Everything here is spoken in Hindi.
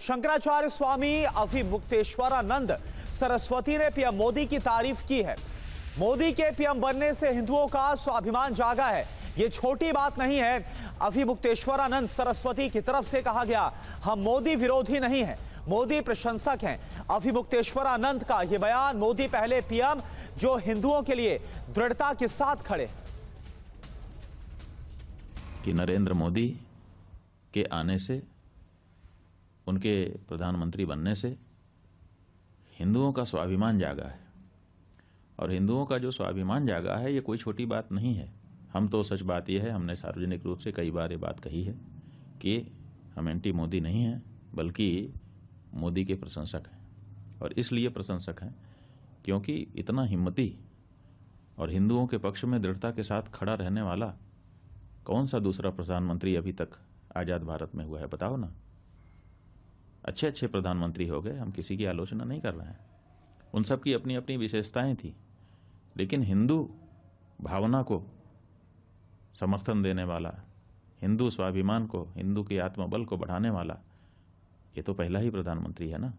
शंकराचार्य स्वामी अभिमुक्तेश्वरानंद सरस्वती ने पीएम मोदी की तारीफ की है मोदी के पीएम बनने से हिंदुओं का स्वाभिमान जागा है ये छोटी बात नहीं है अभिमुक्तेश्वरानंद सरस्वती की तरफ से कहा गया हम मोदी विरोधी नहीं है मोदी प्रशंसक हैं अभिमुक्तेश्वरानंद का यह बयान मोदी पहले पीएम जो हिंदुओं के लिए दृढ़ता के साथ खड़े कि नरेंद्र मोदी के आने से उनके प्रधानमंत्री बनने से हिंदुओं का स्वाभिमान जागा है और हिंदुओं का जो स्वाभिमान जागा है ये कोई छोटी बात नहीं है हम तो सच बात यह है हमने सार्वजनिक रूप से कई बार ये बात कही है कि हम एंटी मोदी नहीं हैं बल्कि मोदी के प्रशंसक हैं और इसलिए प्रशंसक हैं क्योंकि इतना हिम्मती और हिंदुओं के पक्ष में दृढ़ता के साथ खड़ा रहने वाला कौन सा दूसरा प्रधानमंत्री अभी तक आज़ाद भारत में हुआ है बताओ ना अच्छे अच्छे प्रधानमंत्री हो गए हम किसी की आलोचना नहीं कर रहे हैं उन सब की अपनी अपनी विशेषताएं थी लेकिन हिंदू भावना को समर्थन देने वाला हिंदू स्वाभिमान को हिंदू के आत्मबल को बढ़ाने वाला ये तो पहला ही प्रधानमंत्री है ना